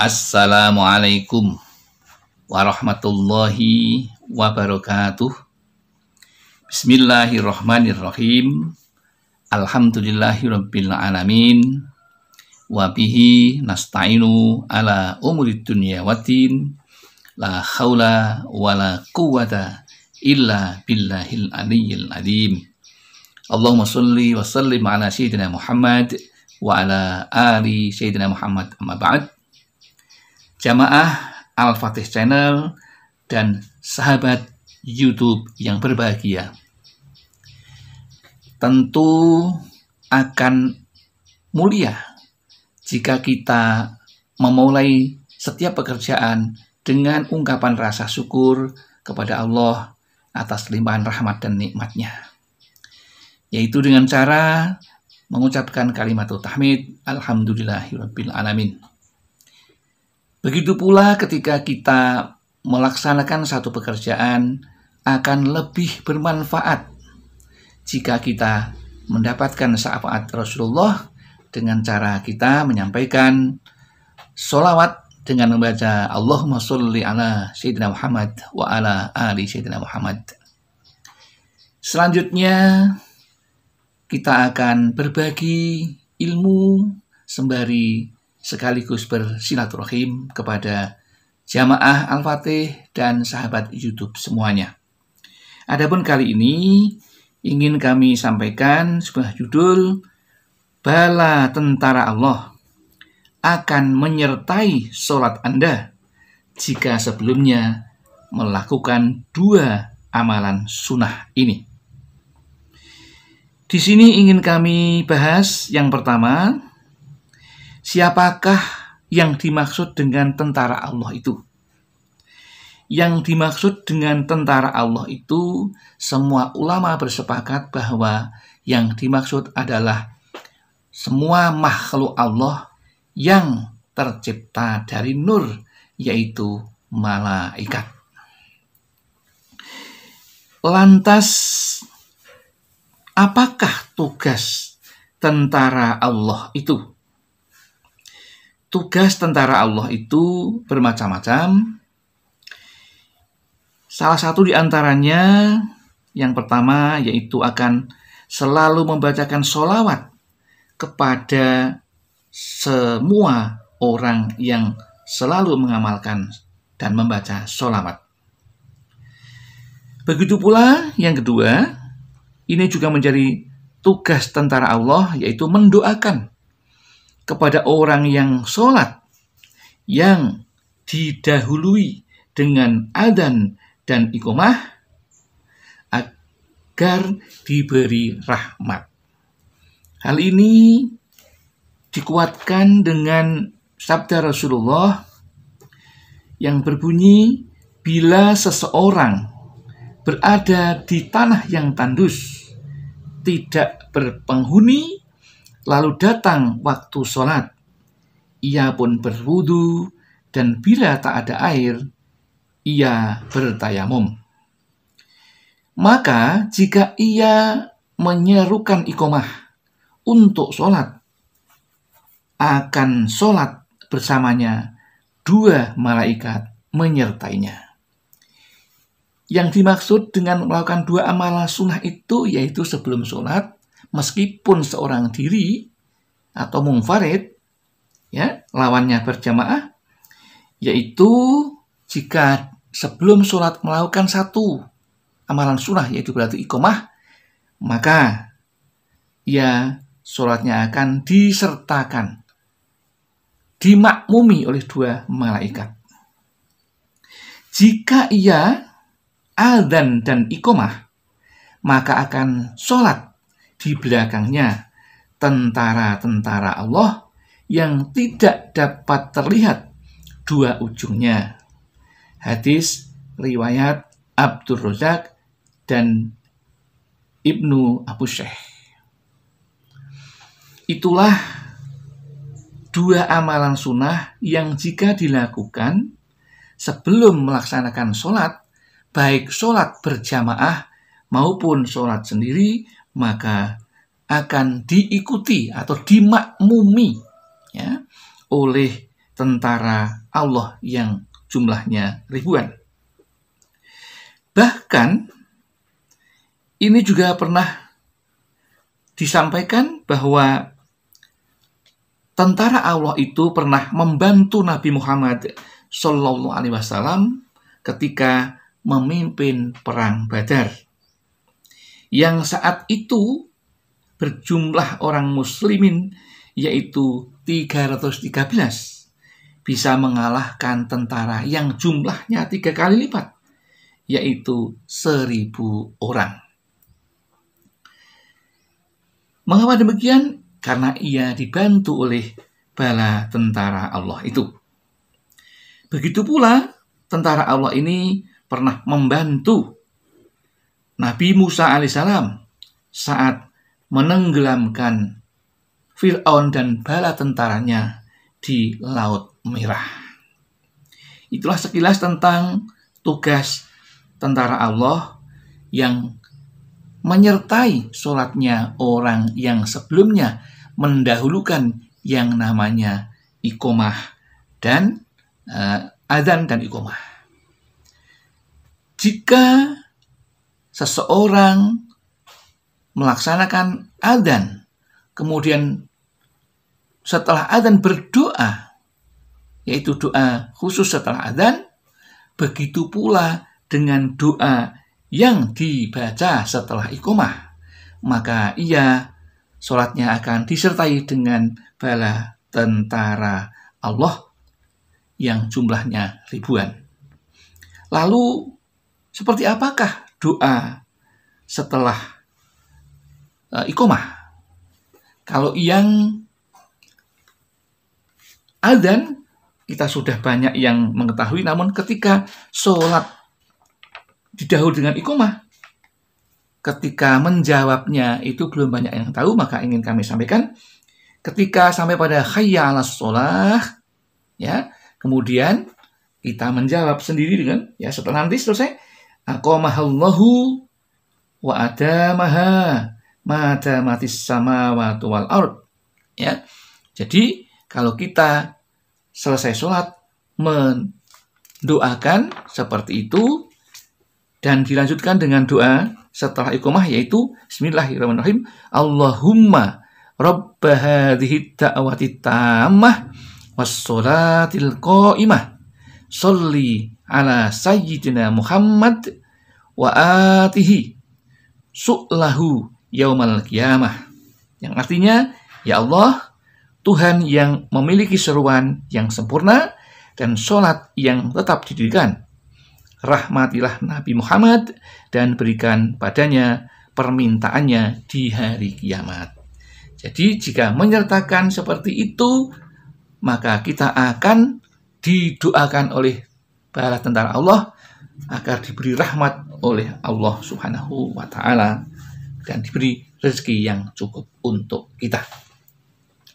Assalamualaikum warahmatullahi wabarakatuh. Bismillahirrahmanirrahim. Alhamdulillahirabbil alamin. Wa bihi nasta'inu ala umurid dunya watin. La haula wala quwata illa billahil aliyyil alim Allahumma salli wa sallim ala sayyidina Muhammad wa ala ali sayyidina Muhammad amma ba'd jamaah Al-Fatih Channel, dan sahabat YouTube yang berbahagia. Tentu akan mulia jika kita memulai setiap pekerjaan dengan ungkapan rasa syukur kepada Allah atas limpahan rahmat dan nikmatnya. Yaitu dengan cara mengucapkan kalimat tahmid, Alhamdulillahirrabbilalamin. alamin. Begitu pula ketika kita melaksanakan satu pekerjaan akan lebih bermanfaat jika kita mendapatkan syafaat Rasulullah dengan cara kita menyampaikan sholawat dengan membaca Allahumma sholli ala Sayyidina Muhammad wa ala ali Sayyidina Muhammad. Selanjutnya kita akan berbagi ilmu sembari sekaligus bersilaturahim kepada jamaah Al-Fatih dan sahabat YouTube semuanya. Adapun kali ini ingin kami sampaikan sebuah judul Bala Tentara Allah akan menyertai sholat Anda jika sebelumnya melakukan dua amalan sunnah ini. Di sini ingin kami bahas yang pertama Siapakah yang dimaksud dengan tentara Allah itu? Yang dimaksud dengan tentara Allah itu, semua ulama bersepakat bahwa yang dimaksud adalah semua makhluk Allah yang tercipta dari nur, yaitu malaikat. Lantas, apakah tugas tentara Allah itu? tugas tentara Allah itu bermacam-macam. Salah satu di antaranya yang pertama yaitu akan selalu membacakan sholawat kepada semua orang yang selalu mengamalkan dan membaca sholawat. Begitu pula yang kedua, ini juga menjadi tugas tentara Allah yaitu mendoakan kepada orang yang sholat yang didahului dengan adan dan ikomah agar diberi rahmat. Hal ini dikuatkan dengan sabda Rasulullah yang berbunyi bila seseorang berada di tanah yang tandus tidak berpenghuni Lalu datang waktu sholat. Ia pun berwudu dan bila tak ada air, ia bertayamum. Maka jika ia menyerukan ikomah untuk sholat, akan sholat bersamanya dua malaikat menyertainya. Yang dimaksud dengan melakukan dua amalan sunnah itu yaitu sebelum sholat meskipun seorang diri atau mungfarid ya lawannya berjamaah yaitu jika sebelum sholat melakukan satu amalan sunnah yaitu berarti ikomah maka ya sholatnya akan disertakan dimakmumi oleh dua malaikat jika ia adzan dan ikomah maka akan sholat di belakangnya tentara-tentara Allah yang tidak dapat terlihat dua ujungnya. Hadis riwayat Abdul Razak dan Ibnu Abu Syekh. Itulah dua amalan sunnah yang jika dilakukan sebelum melaksanakan sholat, baik sholat berjamaah maupun sholat sendiri maka akan diikuti atau dimakmumi ya, oleh tentara Allah yang jumlahnya ribuan. Bahkan ini juga pernah disampaikan bahwa tentara Allah itu pernah membantu Nabi Muhammad SAW ketika memimpin perang Badar yang saat itu berjumlah orang muslimin yaitu 313 bisa mengalahkan tentara yang jumlahnya tiga kali lipat yaitu seribu orang. Mengapa demikian? Karena ia dibantu oleh bala tentara Allah itu. Begitu pula tentara Allah ini pernah membantu Nabi Musa alaihissalam saat menenggelamkan Fir'aun dan bala tentaranya di Laut Merah. Itulah sekilas tentang tugas tentara Allah yang menyertai sholatnya orang yang sebelumnya mendahulukan yang namanya ikomah dan uh, azan dan ikomah. Jika seseorang melaksanakan adzan, kemudian setelah adzan berdoa, yaitu doa khusus setelah adzan, begitu pula dengan doa yang dibaca setelah ikomah, maka ia sholatnya akan disertai dengan bala tentara Allah yang jumlahnya ribuan. Lalu, seperti apakah doa setelah uh, eh, ikomah. Kalau yang adzan kita sudah banyak yang mengetahui, namun ketika sholat didahului dengan ikomah, ketika menjawabnya itu belum banyak yang tahu, maka ingin kami sampaikan. Ketika sampai pada khayya ala sholah, ya, kemudian kita menjawab sendiri dengan ya setelah nanti selesai aqamahallahu wa adamaha mata sama wal ard. Ya. Jadi kalau kita selesai sholat mendoakan seperti itu dan dilanjutkan dengan doa setelah iqamah yaitu bismillahirrahmanirrahim Allahumma rabb hadhihi da'wati tammah was-salatil qa'imah solli ala sayyidina Muhammad wa atihi su'lahu yaumal qiyamah. Yang artinya, ya Allah, Tuhan yang memiliki seruan yang sempurna dan sholat yang tetap didirikan. Rahmatilah Nabi Muhammad dan berikan padanya permintaannya di hari kiamat. Jadi jika menyertakan seperti itu, maka kita akan didoakan oleh bala tentara Allah agar diberi rahmat oleh Allah Subhanahu wa taala dan diberi rezeki yang cukup untuk kita.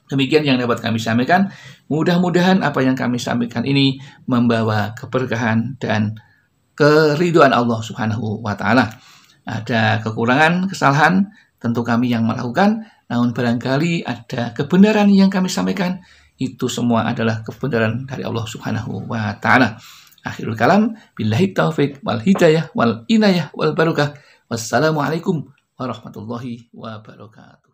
Demikian yang dapat kami sampaikan. Mudah-mudahan apa yang kami sampaikan ini membawa keberkahan dan keriduan Allah Subhanahu wa taala. Ada kekurangan, kesalahan tentu kami yang melakukan, namun barangkali ada kebenaran yang kami sampaikan itu semua adalah kebenaran dari Allah Subhanahu wa taala. Akhirul kalam, billahi taufik wal hidayah wal inayah wal barokah. Wassalamualaikum warahmatullahi wabarakatuh.